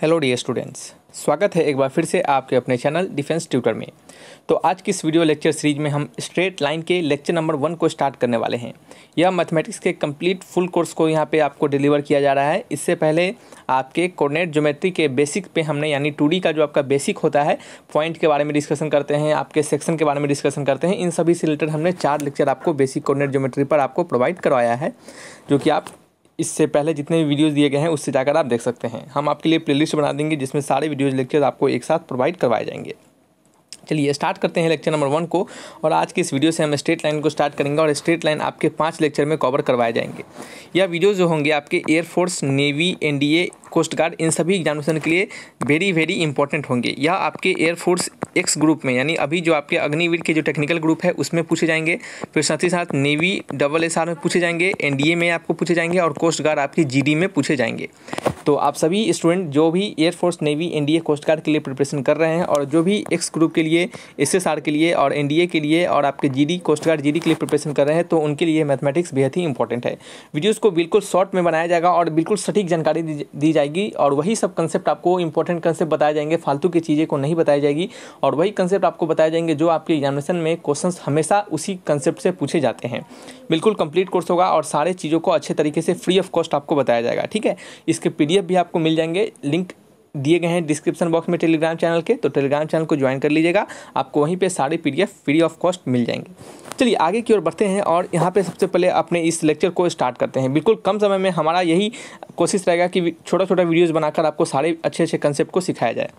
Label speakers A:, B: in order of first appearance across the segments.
A: hello D students स्वागत है एक बार फिर से आपके अपने चैनल डिफेंस ट्यूटर में तो आज की इस वीडियो लेक्चर सीरीज में हम स्ट्रेट लाइन के लेक्चर नंबर वन को स्टार्ट करने वाले हैं यह मैथमेटिक्स के कंप्लीट फुल कोर्स को यहाँ पे आपको डिलीवर किया जा रहा है इससे पहले आपके कोऑर्डिनेट ज्योमेट्री के बेसिक पे हमने यानी टू का जो आपका बेसिक होता है पॉइंट के बारे में डिस्कशन करते हैं आपके सेक्शन के बारे में डिस्कशन करते हैं इन सभी से रिलेटेड हमने चार लेक्चर आपको बेसिक कॉर्डिनेट ज्योमेट्री पर आपको प्रोवाइड करवाया है जो कि आप इससे पहले जितने भी वीडियोज़ दिए गए हैं उससे जाकर आप देख सकते हैं हम आपके लिए प्लेलिस्ट बना देंगे जिसमें सारे वीडियोज़ लेक्चर आपको एक साथ प्रोवाइड करवाए जाएंगे चलिए स्टार्ट करते हैं लेक्चर नंबर वन को और आज के इस वीडियो से हम स्ट्रेट लाइन को स्टार्ट करेंगे और स्ट्रेट लाइन आपके पाँच लेक्चर में कवर करवाए जाएंगे यह वीडियो जो होंगे आपके air force navy NDA coast guard इन सभी एग्जामिनेशन के लिए वेरी वेरी इंपॉर्टेंट होंगे यह आपके एयरफोर्स एक्स ग्रुप में यानी अभी जो आपके अग्निवीर के जो टेक्निकल ग्रुप है उसमें पूछे जाएंगे फिर साथ ही साथ नेवी डबल एस में पूछे जाएंगे एनडीए में आपको पूछे जाएंगे और कोस्ट गार्ड आपकी जी में पूछे जाएंगे तो आप सभी स्टूडेंट जो भी air force navy NDA coast guard के लिए प्रिपरेशन कर रहे हैं और जो भी एक्स ग्रुप के लिए लिए एस एस के लिए और एन के लिए और आपके G D coast guard G के लिए प्रिपरेशन कर रहे हैं तो उनके लिए मैथमेटिक्स बेहद ही इंपॉर्टेंट है वीडियोज़ को बिल्कुल शॉर्ट में बनाया जाएगा और बिल्कुल सटीक जानकारी दी जाएगी और वही सब कंसेप्ट आपको इंपॉर्टेंट कंसेप्ट बताए जाएंगे फालतू की चीज़ें को नहीं बताई जाएगी और वही कंसेप्ट आपको बताए जाएंगे जो आपके एग्जामिनेशन में क्वेश्चन हमेशा उसी कंसेप्ट से पूछे जाते हैं बिल्कुल कंप्लीट कोर्स होगा और सारे चीज़ों को अच्छे तरीके से फ्री ऑफ कॉस्ट आपको बताया जाएगा ठीक है इसके पीडीएफ भी आपको मिल जाएंगे लिंक दिए गए हैं डिस्क्रिप्शन बॉक्स में टेलीग्राम चैनल के तो टेलीग्राम चैनल को ज्वाइन कर लीजिएगा आपको वहीं पे सारे पीडीएफ फ्री ऑफ कॉस्ट मिल जाएंगे चलिए आगे की ओर बढ़ते हैं और यहाँ पे सबसे पहले अपने इस लेक्चर को स्टार्ट करते हैं बिल्कुल कम समय में हमारा यही कोशिश रहेगा कि छोटा छोटा वीडियोज़ बनाकर आपको सारे अच्छे अच्छे कंसेप्ट को सिखाया जाए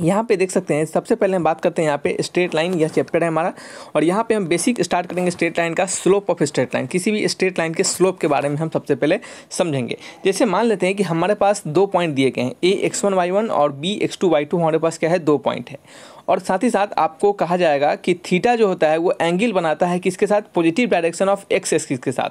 A: यहाँ पे देख सकते हैं सबसे पहले हम बात करते हैं यहाँ पे स्ट्रेट लाइन यह चैप्टर है हमारा और यहाँ पे हम बेसिक स्टार्ट करेंगे स्ट्रेट लाइन का स्लोप ऑफ स्ट्रेट लाइन किसी भी स्ट्रेट लाइन के स्लोप के बारे में हम सबसे पहले समझेंगे जैसे मान लेते हैं कि हमारे पास दो पॉइंट दिए गए हैं A X one Y one और B X two Y two हमारे पास क्या है दो पॉइंट है और साथ ही साथ आपको कहा जाएगा कि थीटा जो होता है वो एंगल बनाता है किसके साथ positive direction of X axis के साथ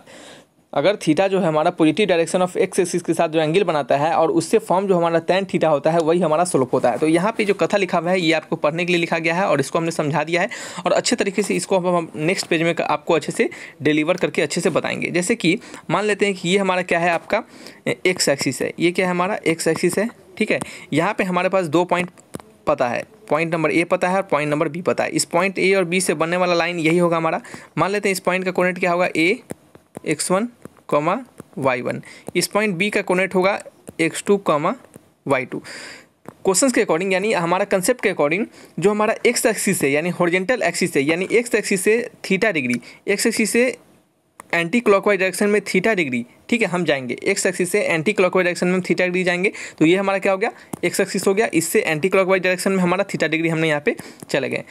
A: अगर थीटा जो है हमारा positive direction of X axis के साथ जो एंगल बनाता है और उससे फॉर्म जो हमारा टेन थीटा होता है वही हमारा स्लोप होता है तो यहाँ पे जो कथा लिखा हुआ है ये आपको पढ़ने के लिए लिखा गया है और इसको हमने समझा दिया है और अच्छे तरीके से इसको हम नेक्स्ट पेज में आपको अच्छे से डिलीवर करके अच्छे से बताएंगे जैसे कि मान लेते हैं कि ये हमारा क्या है आपका एक्स एक्सिस है ये क्या है हमारा एक्स एक्सिस है ठीक है यहाँ पर हमारे पास दो पॉइंट पता है पॉइंट नंबर ए पता है और पॉइंट नंबर बी पता है इस पॉइंट ए और बी से बनने वाला लाइन यही होगा हमारा मान लेते हैं इस पॉइंट का कोनेट क्या होगा A X one comma Y one इस पॉइंट बी का कोनेट होगा X two comma Y two question के अकॉर्डिंग यानी हमारा कंसेप्ट के अकॉर्डिंग जो हमारा एक्स एक्सिस है यानी हॉरिजेंटल एक्सिस है यानी एक्स एक्सिस से थीटा डिग्री एक्स एक्सिस से एंटी क्लॉकवाइज डायरेक्शन में थीटा डिग्री ठीक है हम जाएंगे एक्स एक्सिस से एंटी क्लॉकवाइज डायरेक्शन में थीटा डिग्री जाएंगे तो ये हमारा क्या हो गया एक्स एक्सिस हो गया इससे एंटी क्लॉकवाइज डायरेक्शन में हमारा थीटा डिग्री हमने यहाँ पे चले गए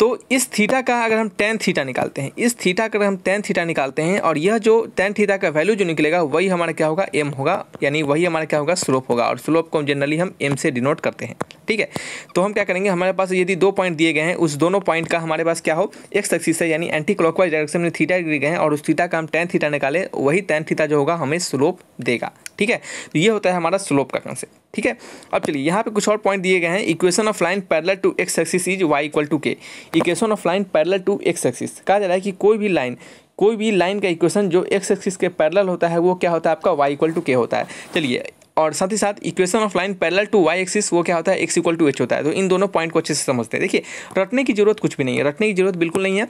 A: तो इस थीटा का अगर हम टेन थीटा निकालते हैं इस थीटा का अगर हम टेन थीटा निकालते हैं और यह जो टेन थीटा का वैल्यू जो निकलेगा वही हमारा क्या होगा एम होगा यानी वही हमारा क्या होगा स्लोप होगा और स्लोप को जनरली हम एम से डिनोट करते हैं ठीक है तो हम क्या करेंगे हमारे पास यदि दो पॉइंट दिए गए हैं उस दोनों पॉइंट का हमारे पास क्या हो एक्स एक्सिस है यानी एंटी क्लॉकवाइज डायरेक्शन में थीटा डिग्री गए हैं और उस थीटा का हम टेन थीटा निकाले वही टेन थीटा जो होगा हमें स्लोप देगा ठीक है तो ये होता है हमारा स्लोप का कंसेप्ट ठीक है अब चलिए यहाँ पे कुछ और पॉइंट दिए गए हैं equation of line parallel to X axis is Y equal to K equation of line parallel to X axis कहा जा रहा है कि कोई भी लाइन कोई भी लाइन का इक्वेशन जो एक्स एक्सिस के पैरल होता है वो क्या होता है आपका वाई इक्वल टू के होता है चलिए और साथ ही साथ equation of line parallel to Y axis वो क्या होता है एक्स इक्वल टू एच होता है तो इन दोनों पॉइंट को अच्छे से समझते हैं देखिए रटने की जरूरत कुछ भी नहीं है रटने की जरूरत बिल्कुल नहीं है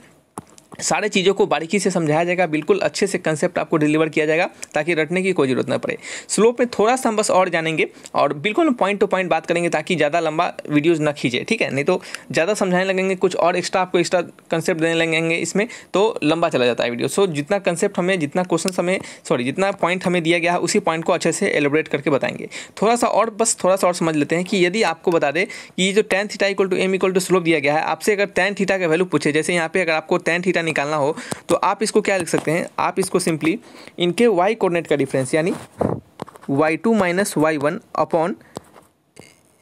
A: सारे चीज़ों को बारीकी से समझाया जाएगा बिल्कुल अच्छे से कंसेप्ट आपको डिलीवर किया जाएगा ताकि रटने की कोई ज़रूरत ना पड़े स्लोप में थोड़ा सा हम बस और जानेंगे और बिल्कुल पॉइंट टू पॉइंट बात करेंगे ताकि ज़्यादा लंबा वीडियोज़ ना खींचे ठीक है नहीं तो ज़्यादा समझाने लगेंगे कुछ और एक्स्ट्रा आपको एक्स्ट्रा कंसेप्ट देने लगेंगे इसमें तो लंबा चला जाता है वीडियो सो जितना कंसेप्ट हमें जितना क्वेश्चन हमें सॉरी जितना पॉइंट हमें दिया गया है उसी पॉइंट को अच्छे से एलोब्रेट करके बताएंगे थोड़ा सा और बस थोड़ा सा और समझ लेते हैं कि यदि आपको बता दें कि जो tan theta equal to M equal to slope दिया गया है आपसे अगर टेन थीटा का वैल्यू पूछे जैसे यहाँ पे अगर आपको टेन थीटा निकालना हो तो आप इसको क्या लिख सकते हैं आप इसको सिंपली इनके वाई कोऑर्डिनेट का डिफरेंस यानी Y two minus Y one upon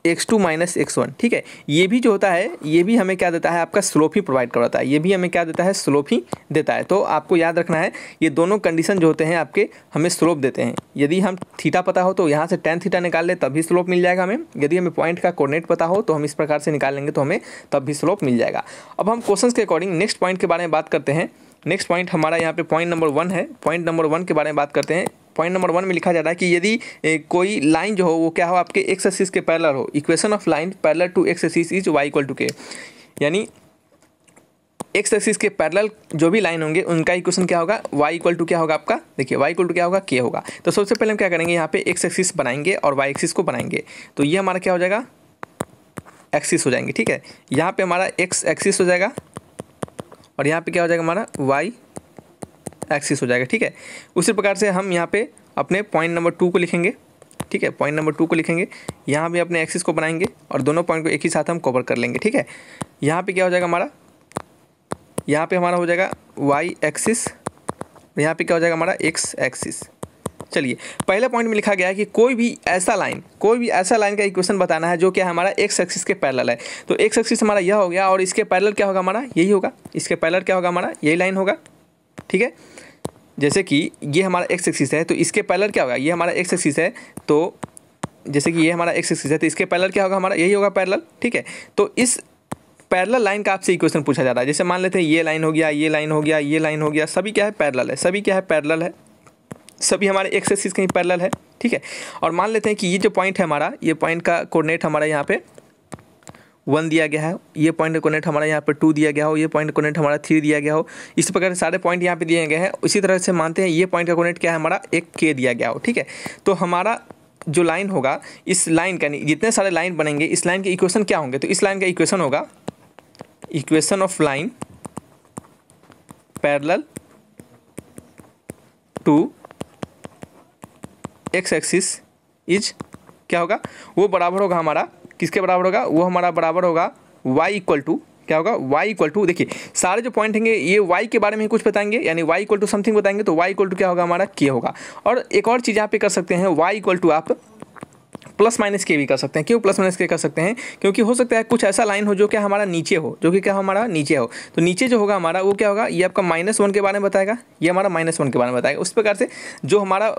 A: X two minus X one ठीक है ये भी जो होता है ये भी हमें क्या देता है आपका स्लोप ही प्रोवाइड करवाता है ये भी हमें क्या देता है स्लोप ही देता है तो आपको याद रखना है ये दोनों कंडीशन जो होते हैं आपके हमें स्लोप देते हैं यदि हम थीटा पता हो तो यहाँ से टेन थीटा निकाल लें तभी स्लोप मिल जाएगा हमें यदि हमें पॉइंट का कोर्डिनेट पता हो तो हम इस प्रकार से निकाल लेंगे तो हमें तब भी स्लोप मिल जाएगा अब हम क्वेश्चन के अकॉर्डिंग नेक्स्ट पॉइंट के बारे में बात करते हैं नेक्स्ट पॉइंट हमारा यहाँ पे पॉइंट नंबर वन है पॉइंट नंबर वन के बारे में बात करते हैं पॉइंट नंबर वन में लिखा जा रहा है कि यदि कोई लाइन जो हो वो क्या हो आपके एक्स एसिस के पैरलर हो equation of line parallel to X axis is Y equal to K यानी एक्स एक्सिस के पैरल जो भी लाइन होंगे उनका इक्वेशन क्या होगा वाई इक्वल टू क्या होगा आपका देखिए वाई इक्वल टू क्या होगा के होगा तो सबसे पहले हम क्या करेंगे यहाँ पे एक्स एक्सिस बनाएंगे और वाई एक्सिस को बनाएंगे तो ये हमारा क्या हो जाएगा एक्सिस हो जाएंगे ठीक है यहाँ पे हमारा एक्स एक्सिस हो जाएगा और यहाँ पे क्या हो जाएगा हमारा वाई एक्सिस हो जाएगा ठीक है उसी प्रकार से हम यहाँ पे अपने पॉइंट नंबर टू को लिखेंगे ठीक है पॉइंट नंबर टू को लिखेंगे यहाँ भी अपने एक्सिस को बनाएंगे और दोनों पॉइंट को एक ही साथ हम कवर कर लेंगे ठीक है यहाँ पे क्या हो जाएगा हमारा यहाँ पे हमारा हो जाएगा वाई एक्सिस यहाँ पे क्या हो जाएगा हमारा एक्स एक्सिस चलिए पहला पॉइंट में लिखा गया है कि कोई भी ऐसा लाइन कोई भी ऐसा लाइन का इक्वेशन बताना है जो क्या हमारा एक्स एक्सिस के पैरल है तो एक्स एक्सिस हमारा यह हो गया और इसके पैरल क्या होगा हमारा यही होगा इसके पैरल क्या होगा हमारा यही लाइन होगा ठीक है जैसे कि ये हमारा एक्स एक्सिस है तो इसके पैलर क्या होगा ये हमारा एक्स एक्सिस है तो जैसे कि ये हमारा एक्स एक्सिस है तो इसके पैलर क्या होगा हमारा यही होगा पैरल ठीक है तो इस पैरल लाइन का आपसे इक्वेशन पूछा जा रहा है जैसे मान लेते हैं ये लाइन हो गया ये लाइन हो गया ये लाइन हो गया सभी क्या है पैरल है सभी क्या है पैरल है सभी हमारे एक्स एक्सिस कहीं पैरल है ठीक है और मान लेते हैं कि ये जो पॉइंट है हमारा ये पॉइंट का कोर्डिनेट हमारा यहाँ पे वन दिया गया है ये पॉइंट कोनेट हमारा यहाँ पर टू दिया गया हो ये पॉइंट कोनेट हमारा थ्री दिया गया हो इस प्रकार सारे पॉइंट यहाँ पे दिए गए हैं इसी तरह से मानते हैं ये पॉइंट का कोनेट क्या है हमारा एक के दिया गया हो ठीक है तो हमारा जो लाइन होगा इस लाइन का जितने सारे लाइन बनेंगे इस लाइन के इक्वेशन क्या होंगे तो इस लाइन का इक्वेशन होगा equation of line parallel to X axis is क्या होगा वो बराबर होगा हमारा किसके बराबर होगा वो हमारा बराबर होगा वाई इक्वल टू क्या होगा वाई इक्वल टू देखिए सारे जो पॉइंट होंगे ये वाई के बारे में कुछ बताएंगे यानी वाई इक्वल टू समथिंग बताएंगे तो वाई इक्वल टू क्या होगा हमारा के होगा और एक और चीज़ यहाँ पे कर सकते हैं वाई इक्वल टू आप प्लस माइनस के भी कर सकते हैं क्यों प्लस माइनस के कर सकते हैं क्योंकि हो सकता है कुछ ऐसा लाइन हो जो क्या हमारा नीचे हो जो कि क्या हमारा नीचे हो तो नीचे जो होगा हमारा वो क्या होगा ये आपका माइनस वन के बारे में बताएगा ये हमारा माइनस वन के बारे में बताएगा उस प्रकार से जो हमारा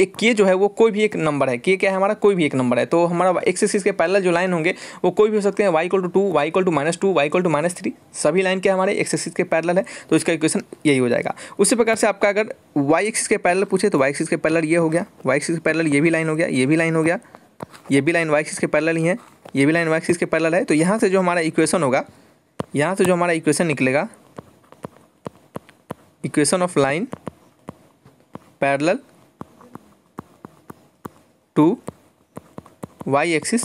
A: एक के जो है वो कोई भी एक नंबर है के क्या है हमारा कोई भी एक नंबर है तो हमारा एक्स एक्सिस के पैरेलल जो लाइन होंगे वो कोई भी हो सकते हैं Y equal to two Y equal to minus two Y equal to minus three सभी लाइन के हमारे एक्स एक्सिस के पैरेलल है तो इसका इक्वेशन यही हो जाएगा उसी प्रकार से आपका अगर वाई एक्सिस के पैरेलल पूछे तो वाई एक्सिस के पैरेलल ये हो गया वाई एक्सिस के पैरेलल ये भी लाइन हो गया ये भी लाइन हो गया ये भी लाइन वाई एक्सिस के पैरेलल ही है ये भी लाइन वाई एक्सिस के पैरेलल है तो यहाँ से जो हमारा इक्वेशन होगा यहाँ से जो हमारा इक्वेशन निकलेगा equation of line parallel to Y axis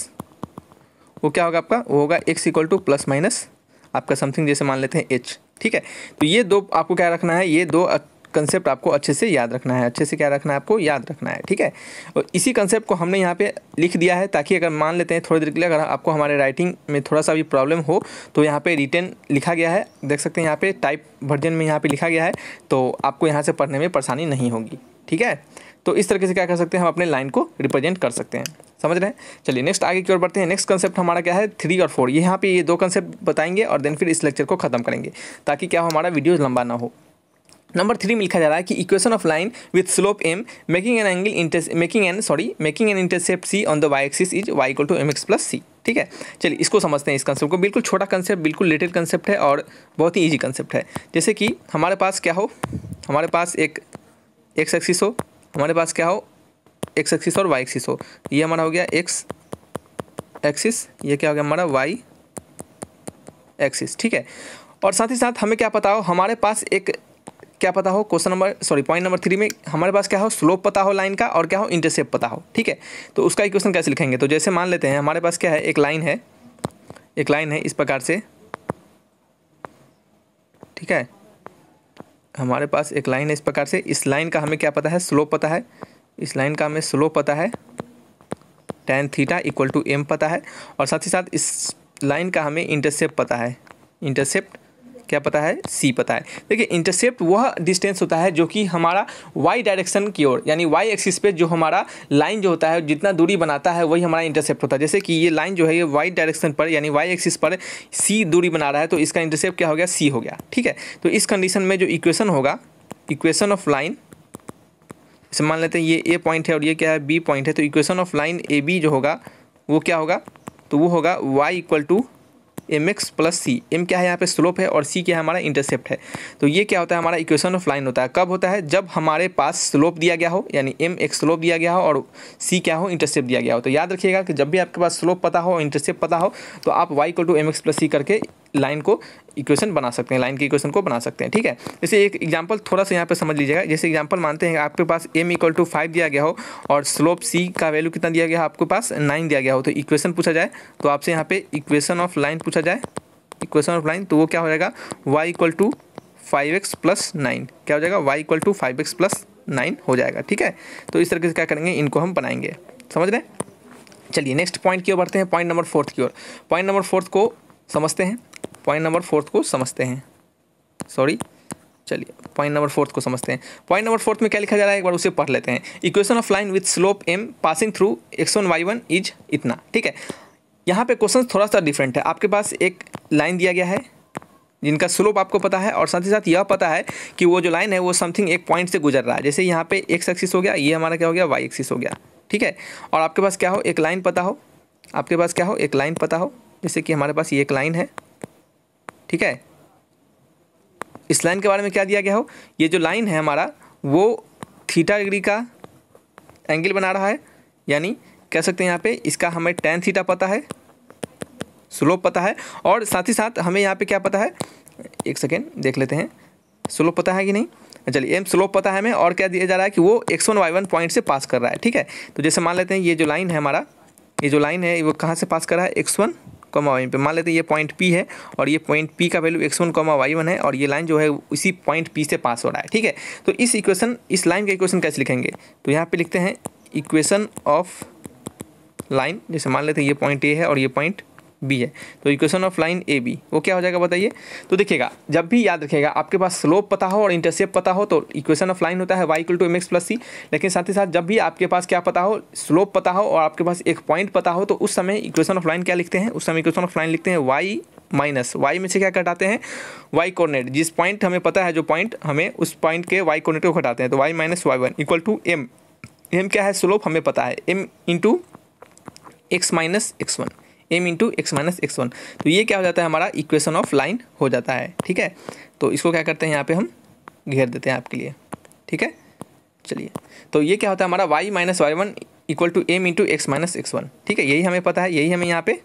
A: वो क्या होगा आपका वो होगा X equal to plus minus आपका समथिंग जैसे मान लेते हैं एच ठीक है तो ये दो आपको क्या रखना है ये दो कंसेप्ट आपको अच्छे से याद रखना है अच्छे से क्या रखना है आपको याद रखना है ठीक है और इसी कंसेप्ट को हमने यहाँ पे लिख दिया है ताकि अगर मान लेते हैं थोड़ी देर के लिए अगर आपको हमारे राइटिंग में थोड़ा सा भी प्रॉब्लम हो तो यहाँ पे रिटर्न लिखा गया है देख सकते हैं यहाँ पे टाइप वर्जन में यहाँ पर लिखा गया है तो आपको यहाँ से पढ़ने में परेशानी नहीं होगी ठीक है तो इस तरीके से क्या कर सकते हैं हम अपने लाइन को रिप्रेजेंट कर सकते हैं समझ रहे हैं चलिए नेक्स्ट आगे की ओर बढ़ते हैं नेक्स्ट कंसेप्ट हमारा क्या है थ्री और फोर ये यहाँ पे ये दो कंसेप्ट बताएंगे और देन फिर इस लेक्चर को खत्म करेंगे ताकि क्या हो हमारा वीडियो लंबा ना हो नंबर थ्री में लिखा जा रहा है कि equation of line with slope M making an angle inter making an sorry making an intercept C on the Y axis is Y equal to M X plus C ठीक है चलिए इसको समझते हैं इस कंसेप्ट को बिल्कुल छोटा कंसेप्ट बिल्कुल लिटिल कंसेप्ट है और बहुत ही ईजी कंसेप्ट है जैसे कि हमारे पास क्या हो हमारे पास एक एक्स एक्सिस हो हमारे पास क्या हो एक्स एक्सिस और वाई एक्सिस हो ये हमारा हो गया एक्स एक्सिस ये क्या हो गया हमारा वाई एक्सिस ठीक है और साथ ही साथ हमें क्या पता हो हमारे पास एक क्या पता हो question number sorry point number three में हमारे पास क्या हो स्लोप पता हो लाइन का और क्या हो इंटरसेप्ट पता हो ठीक है तो उसका इक्वेशन कैसे लिखेंगे तो जैसे मान लेते हैं हमारे पास क्या है एक लाइन है एक लाइन है इस प्रकार से ठीक है हमारे पास एक लाइन है इस प्रकार से इस लाइन का हमें क्या पता है स्लोप पता है इस लाइन का हमें स्लोप पता है tan theta equal to M पता है और साथ ही साथ इस लाइन का हमें इंटरसेप्ट पता है इंटरसेप्ट क्या पता है सी पता है देखिए इंटरसेप्ट वह डिस्टेंस होता है जो कि हमारा वाई डायरेक्शन की ओर यानी वाई एक्सिस पे जो हमारा लाइन जो होता है जितना दूरी बनाता है वही हमारा इंटरसेप्ट होता है जैसे कि ये लाइन जो है ये वाई डायरेक्शन पर यानी वाई एक्सिस पर सी दूरी बना रहा है तो इसका इंटरसेप्ट क्या हो गया सी हो गया ठीक है तो इस कंडीशन में जो इक्वेशन होगा इक्वेशन ऑफ लाइन जैसे मान लेते हैं ये ए पॉइंट है और ये क्या है बी पॉइंट है तो equation of line A B जो होगा वो क्या होगा तो वो होगा Y equal to M X plus C M क्या है यहाँ पे स्लोप है और सी क्या है हमारा इंटरसेप्ट है तो ये क्या होता है हमारा इक्वेशन ऑफ लाइन होता है कब होता है जब हमारे पास स्लोप दिया गया हो यानी एम एक्स स्लोप दिया गया हो और सी क्या हो इंटरसेप्ट दिया गया हो तो याद रखिएगा कि जब भी आपके पास स्लोप पता हो इंटरसेप्ट पता हो तो आप वाई को to M X plus C करके लाइन को इक्वेशन बना सकते हैं लाइन की इक्वेशन को बना सकते हैं ठीक है जैसे एक एग्जाम्पल थोड़ा सा यहाँ पे समझ लीजिएगा जैसे एग्जाम्पल मानते हैं आपके पास एम इक्वल टू फाइव दिया गया हो और स्लोप सी का वैल्यू कितना दिया गया आपके पास नाइन दिया गया हो तो इक्वेशन पूछा जाए तो आपसे यहाँ पे इक्वेशन ऑफ लाइन पूछा जाए इक्वेशन ऑफ लाइन तो वो क्या हो जाएगा Y equal to five X plus nine क्या हो जाएगा Y equal to five X plus nine हो जाएगा ठीक है तो इस तरीके से क्या करेंगे इनको हम बनाएंगे समझ रहे चलिए नेक्स्ट पॉइंट की ओर बढ़ते हैं पॉइंट नंबर फोर्थ की ओर पॉइंट नंबर फोर्थ को समझते हैं पॉइंट नंबर फोर्थ को समझते हैं सॉरी चलिए पॉइंट नंबर फोर्थ को समझते हैं पॉइंट नंबर फोर्थ में क्या लिखा जा रहा है एक बार उसे पढ़ लेते हैं equation of line with slope M passing through X one Y one is इतना ठीक है यहाँ पे क्वेश्चन थोड़ा सा डिफरेंट है आपके पास एक लाइन दिया गया है जिनका स्लोप आपको पता है और साथ ही साथ यह पता है कि वो जो लाइन है वो समथिंग एक पॉइंट से गुजर रहा है जैसे यहाँ पे एक्स एक्सिस हो गया ये हमारा क्या हो गया वाई एक्सिस हो गया ठीक है और आपके पास क्या हो एक लाइन पता हो आपके पास क्या हो एक लाइन पता हो जैसे कि हमारे पास ये एक लाइन है ठीक है इस लाइन के बारे में क्या दिया गया हो ये जो लाइन है हमारा वो थीटा डिग्री का एंगल बना रहा है यानी कह सकते हैं यहाँ पे इसका हमें टेन थीटा पता है स्लोप पता है और साथ ही साथ हमें यहाँ पे क्या पता है एक सेकेंड देख लेते हैं स्लोप पता है कि नहीं चलिए एम स्लोप पता है हमें और क्या दिया जा रहा है कि वो X one Y one point से पास कर रहा है ठीक है तो जैसे मान लेते हैं ये जो लाइन है हमारा ये जो लाइन है वो कहाँ से पास कर रहा है एक्स वन कॉमा वाई पे मान लेते हैं ये पॉइंट पी है और ये पॉइंट पी का value X one comma Y one है और ये लाइन जो है इसी पॉइंट पी से पास हो रहा है ठीक है तो इस इक्वेशन इस लाइन का इक्वेशन कैसे लिखेंगे तो यहाँ पर लिखते हैं इक्वेशन ऑफ लाइन जैसे मान लेते हैं ये पॉइंट ए है और ये पॉइंट बी है तो equation of line A B वो क्या हो जाएगा बताइए तो देखिएगा जब भी याद रखिएगा आपके पास स्लोप पता हो और इंटरसेप पता हो तो इक्वेशन ऑफ लाइन होता है Y equal to M X plus C लेकिन साथ ही साथ जब भी आपके पास क्या पता हो स्लोप पता हो और आपके पास एक पॉइंट पता हो तो उस समय इक्वेशन ऑफ लाइन क्या लिखते हैं उस समय इक्वेशन ऑफ लाइन लिखते हैं वाई माइनस वाई में से क्या कटाते हैं वाई कोऑर्डिनेट जिस पॉइंट हमें पता है जो पॉइंट हमें उस पॉइंट के वाई कोऑर्डिनेट को कटाते हैं तो Y minus Y one equal to M M क्या है स्लोप हमें पता है M into X minus X one M into X minus X one तो ये क्या हो जाता है हमारा इक्वेशन ऑफ लाइन हो जाता है ठीक है तो इसको क्या करते हैं यहाँ पे हम घेर देते हैं आपके लिए ठीक है चलिए तो ये क्या होता है हमारा Y minus Y one equal to M into X minus X one ठीक है यही हमें पता है यही हमें यहाँ पे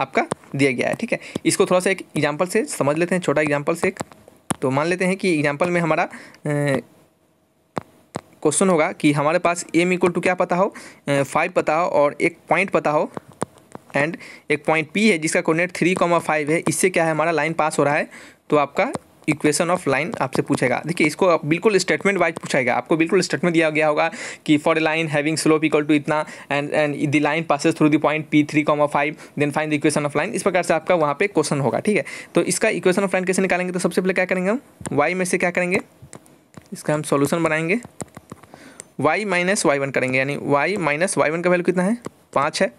A: आपका दिया गया है ठीक है इसको थोड़ा सा एक एग्जाम्पल से समझ लेते हैं छोटा एग्जाम्पल से एक तो मान लेते हैं कि एग्जाम्पल में हमारा क्वेश्चन होगा कि हमारे पास एम इक्वल टू क्या पता हो फाइव पता हो और एक पॉइंट पता हो एंड एक पॉइंट पी है जिसका कोऑर्डिनेट थ्री कॉमा फाइव है इससे क्या है हमारा लाइन पास हो रहा है तो आपका इक्वेशन ऑफ लाइन आपसे पूछेगा देखिए इसको बिल्कुल स्टेटमेंट वाइज पूछाएगा आपको बिल्कुल स्टेटमेंट दिया गया होगा कि for a line having slope equal to इतना and and the line passes through the point P three comma five then find the equation of line इस प्रकार से आपका वहाँ पे क्वेश्चन होगा ठीक है तो इसका इक्वेशन ऑफ लाइन कैसे निकालेंगे तो सबसे पहले क्या करेंगे हम वाई में से क्या करेंगे इसका हम सोल्यूशन बनाएंगे वाई माइनस वाई वन करेंगे यानी वाई माइनस वाई वन का वैल्यू कितना है पाँच है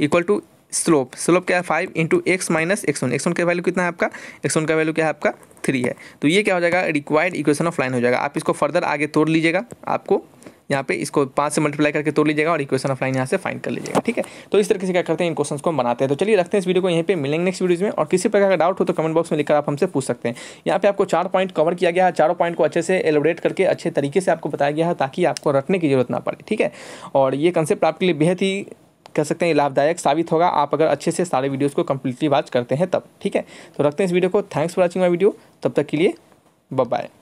A: इक्वल टू स्लोप स्लोप क्या है five into X minus X one X one का वैल्यू कितना है आपका एक्स वन का वैल्यू क्या है आपका थ्री है तो ये क्या हो जाएगा रिक्वायर्ड इक्वेशन ऑफ लाइन हो जाएगा आप इसको फर्दर आगे तोड़ लीजिएगा आपको यहाँ पे इसको पाँच से मल्टीप्लाई करके तोड़ लीजिएगा और इक्वेशन ऑफ लाइन यहाँ से फाइंड कर लीजिएगा ठीक है तो इस तरीके से क्या करते हैं इन क्वेश्चन को हम बनाते हैं तो चलिए रखते हैं इस वीडियो को यहीं पे मिलेंगे नेक्स्ट वीडियो में और किसी प्रकार का डाउट हो तो कमेंट बॉक्स में लिखकर आप हमसे पूछ सकते हैं यहाँ पे आपको चार पॉइंट कवर किया गया है चारों पॉइंट को अच्छे से एलोबरेट करके अच्छे तरीके से आपको बताया गया है ताकि आपको रटने की जरूरत ना पड़े ठीक है और ये कंसेप्ट आपके लिए बेहद ही कह सकते हैं लाभदायक साबित होगा आप अगर अच्छे से सारे वीडियोज़ को कम्प्लीटली वॉच करते हैं तब ठीक है तो रखते हैं इस वीडियो को thanks for watching my video तब तक के लिए बाय